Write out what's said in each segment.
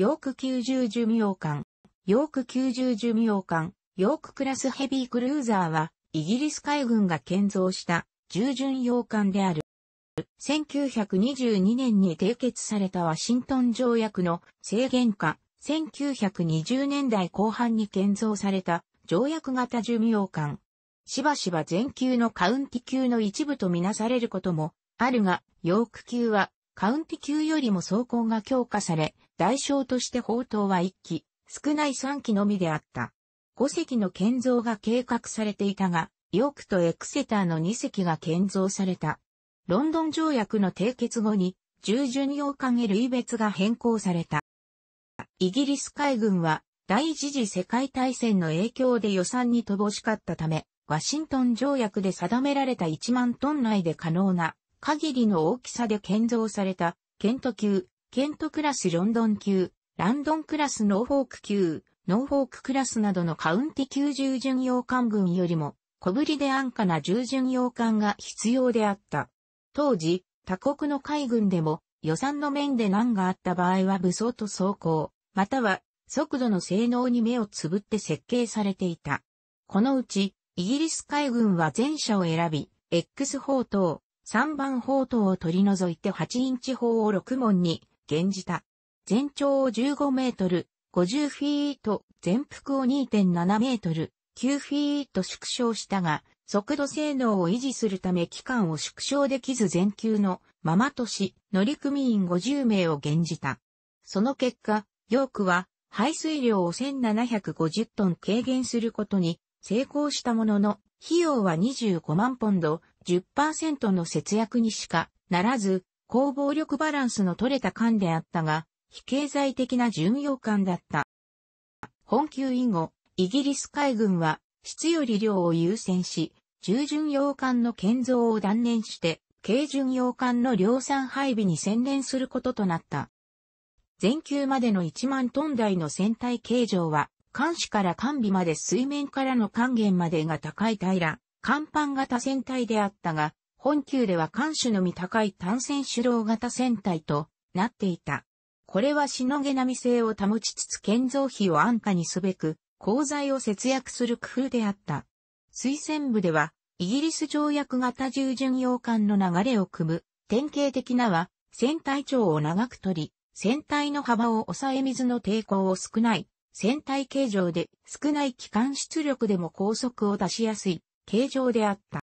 ヨーク90寿命艦、ヨーク90寿命艦、ヨーククラスヘビークルーザーは、イギリス海軍が建造した従順洋艦である。1922年に締結されたワシントン条約の制限下、1920年代後半に建造された条約型寿命艦。しばしば全級のカウンティ級の一部とみなされることもあるが、ヨーク級はカウンティ級よりも装甲が強化され、代償として宝刀は1機、少ない3機のみであった。5隻の建造が計画されていたが、ヨークとエクセターの2隻が建造された。ロンドン条約の締結後に、従順洋艦へ類別が変更された。イギリス海軍は、第一次世界大戦の影響で予算に乏しかったため、ワシントン条約で定められた1万トン内で可能な限りの大きさで建造された、ケント級ケントクラスロンドン級、ランドンクラスノーフォーク級、ノーフォーククラスなどのカウンティ級従巡洋艦群よりも小ぶりで安価な従巡洋艦が必要であった。当時、他国の海軍でも予算の面で難があった場合は武装と走行、または速度の性能に目をつぶって設計されていた。このうち、イギリス海軍は全車を選び、X 砲塔、3番砲塔を取り除いて8インチ砲を6門に現じた。全長を15メートル、50フィート、全幅を2.7メートル、9フィート縮小したが、速度性能を維持するため期間を縮小できず全球のままとし、乗組員50名を現じた。その結果、ヨークは排水量を1750トン軽減することに成功したものの、費用は25万ポンド、10%の節約にしかならず、高暴力バランスの取れた艦であったが、非経済的な巡洋艦だった。本級以後、イギリス海軍は質より量を優先し、従巡洋艦の建造を断念して、軽巡洋艦の量産配備に専念することとなった。前級までの1万トン台の船体形状は、艦首から艦尾まで水面からの艦源までが高い平ら、甲板型船体であったが、本級では艦首のみ高い単線主導型船体となっていた。これはしのげなみ性を保ちつつ建造費を安価にすべく、鋼材を節約する工夫であった。推薦部では、イギリス条約型従順洋艦の流れを組む、典型的なは、船体長を長く取り、船体の幅を抑え水の抵抗を少ない、船体形状で少ない機関出力でも高速を出しやすい形状であった。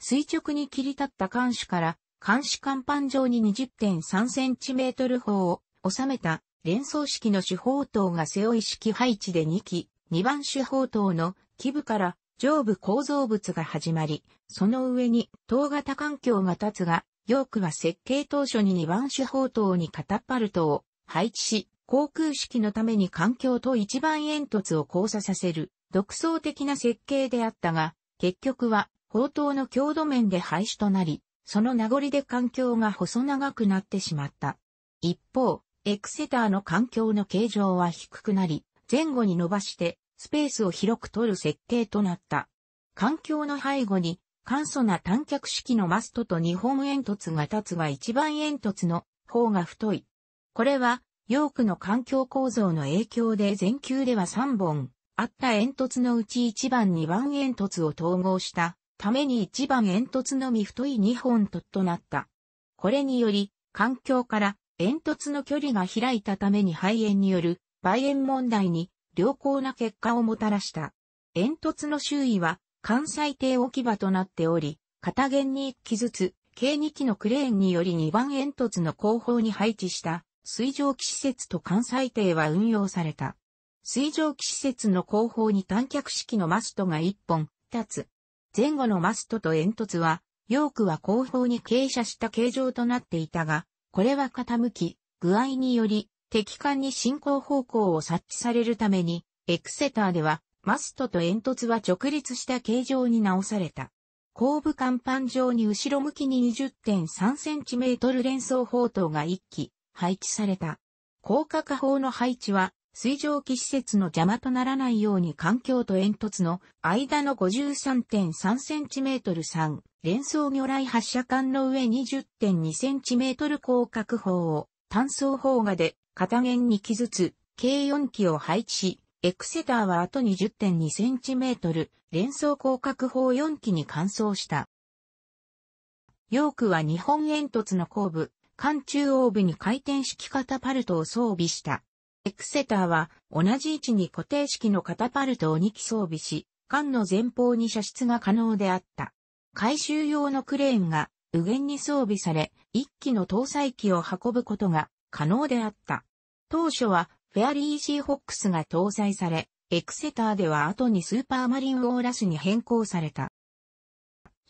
垂直に切り立った艦首から、艦首甲板上に 20.3cm 砲を収めた連装式の主砲塔が背負い式配置で2機、2番主砲塔の基部から上部構造物が始まり、その上に塔型環境が立つが、ヨークは設計当初に2番手砲塔にカタッパルトを配置し、航空式のために環境と一番煙突を交差させる独創的な設計であったが、結局は砲塔の強度面で廃止となり、その名残で環境が細長くなってしまった。一方、エクセターの環境の形状は低くなり、前後に伸ばしてスペースを広く取る設計となった。環境の背後に簡素な短脚式のマストと日本煙突が立つが一番煙突の方が太い。これは、ヨークの環境構造の影響で全球では3本あった煙突のうち1番2番煙突を統合したために一番煙突のみ太い2本ととなった。これにより、環境から煙突の距離が開いたために肺炎による肺炎問題に良好な結果をもたらした。煙突の周囲は関西艇置き場となっており、片弦に1機ずつ、計2機のクレーンにより2番煙突の後方に配置した水上機施設と関西艇は運用された。水上機施設の後方に短脚式のマストが1本、立つ。前後のマストと煙突は、ヨークは後方に傾斜した形状となっていたが、これは傾き、具合により、敵艦に進行方向を察知されるために、エクセターでは、マストと煙突は直立した形状に直された。後部甲板上に後ろ向きに 20.3cm 連装砲塔が1機配置された。高架下砲の配置は水蒸気施設の邪魔とならないように環境と煙突の間の 53.3cm 3連装魚雷発射管の上 20.2cm 広角砲を単装砲画で片弦に傷つ計4機を配置し、エクセターはあと 20.2cm 連装広角砲4機に換装した。ヨークは日本煙突の後部、艦中央部に回転式型パルトを装備した。エクセターは同じ位置に固定式のカタパルトを2機装備し、艦の前方に射出が可能であった。回収用のクレーンが右舷に装備され、1機の搭載機を運ぶことが可能であった。当初はフェアリーシーホックスが搭載され、エクセターでは後にスーパーマリンオーラスに変更された。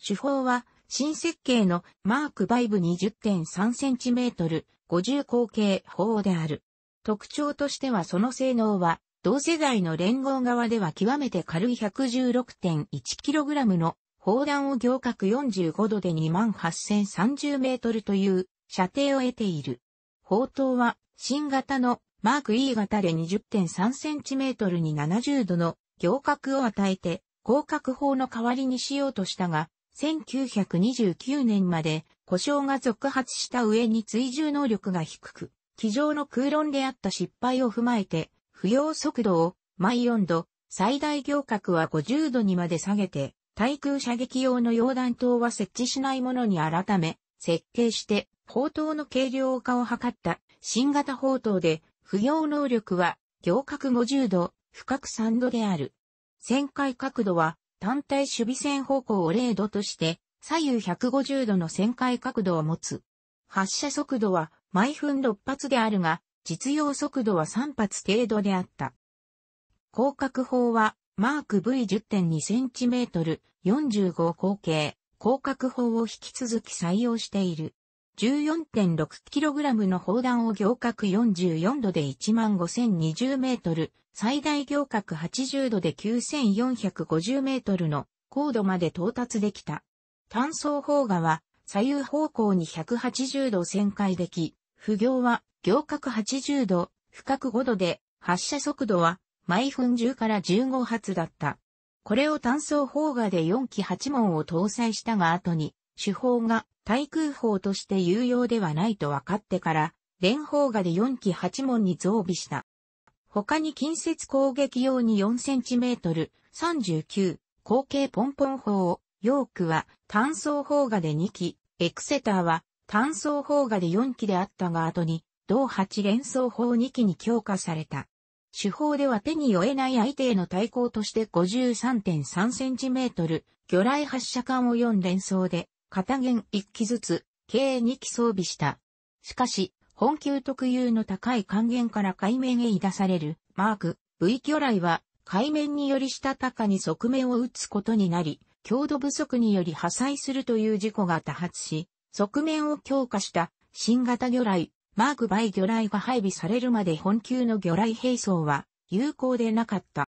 手法は新設計のマークバイブ 20.3cm 50口径砲である。特徴としてはその性能は、同世代の連合側では極めて軽い 116.1kg の砲弾を行角45度で28030メートルという射程を得ている。砲塔は新型のマーク E 型で2 0 3トルに70度の行角を与えて広角砲の代わりにしようとしたが、1929年まで故障が続発した上に追従能力が低く、机上の空論であった失敗を踏まえて、不要速度を毎4度、最大行角は50度にまで下げて、対空射撃用の溶弾灯は設置しないものに改め、設計して、砲塔の軽量化を図った新型砲塔で、不要能力は行角50度、深く3度である。旋回角度は単体守備線方向を0度として、左右150度の旋回角度を持つ。発射速度は毎分6発であるが、実用速度は3発程度であった。広角砲は、マーク V10.2cm、45口径、広角砲を引き続き採用している。14.6kg の砲弾を行角44度で15020 m 最大行角80度で9450 m の高度まで到達できた。単装砲画は左右方向に180度旋回でき、不行は、行角80度、深く5度で、発射速度は、毎分10から15発だった。これを単装砲画で4機8門を搭載したが後に、手法が対空砲として有用ではないと分かってから、連砲画で4機8門に増備した。他に近接攻撃用に4センチメートル39後継ポンポン砲を、ヨークは単装砲画で2機、エクセターは単層砲がで4機であったが後に、同8連装砲2機に強化された。手法では手に負えない相手への対抗として53.3センチメートル、魚雷発射管を4連装で、片弦1機ずつ、計2機装備した。しかし、本級特有の高い還元から海面へ出される、マーク、V 魚雷は、海面によりしたに側面を打つことになり、強度不足により破砕するという事故が多発し、側面を強化した新型魚雷、マークバイ魚雷が配備されるまで本級の魚雷兵装は有効でなかった。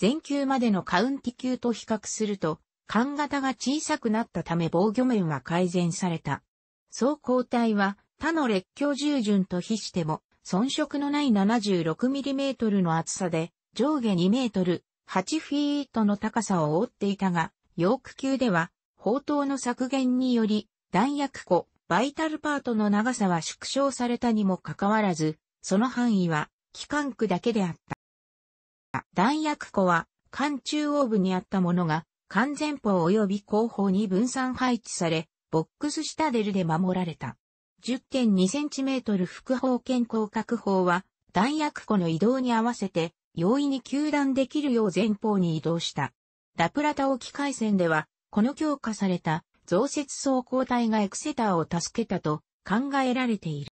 前級までのカウンティ級と比較すると、艦型が小さくなったため防御面は改善された。装甲体は他の列強従順と比しても遜色のない 76mm の厚さで上下 2m、8フィートの高さを覆っていたが、ヨーク級では砲塔の削減により弾薬庫、バイタルパートの長さは縮小されたにもかかわらず、その範囲は、機関区だけであった。弾薬庫は、艦中央部にあったものが、艦前方及び後方に分散配置され、ボックス下デルで守られた。10.2cm 副方健康確保は、弾薬庫の移動に合わせて、容易に球弾できるよう前方に移動した。ラプラタ沖海戦では、この強化された増設走行隊がエクセターを助けたと考えられている。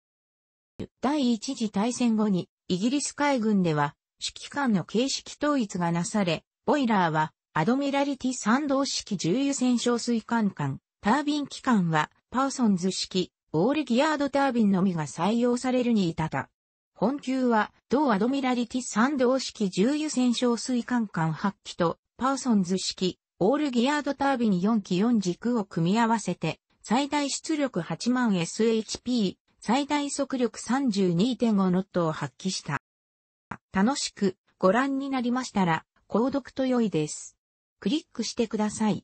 第一次大戦後にイギリス海軍では指揮官の形式統一がなされ、ボイラーはアドミラリティ参道式重油船小水艦艦、タービン機関はパーソンズ式、オールギアードタービンのみが採用されるに至った。本級は、同アドミラリティ参道式重油船小水艦艦8機と、パーソンズ式、オールギアードタービン4機4軸を組み合わせて、最大出力8万 SHP、最大速力32.5ノットを発揮した。楽しくご覧になりましたら、購読と良いです。クリックしてください。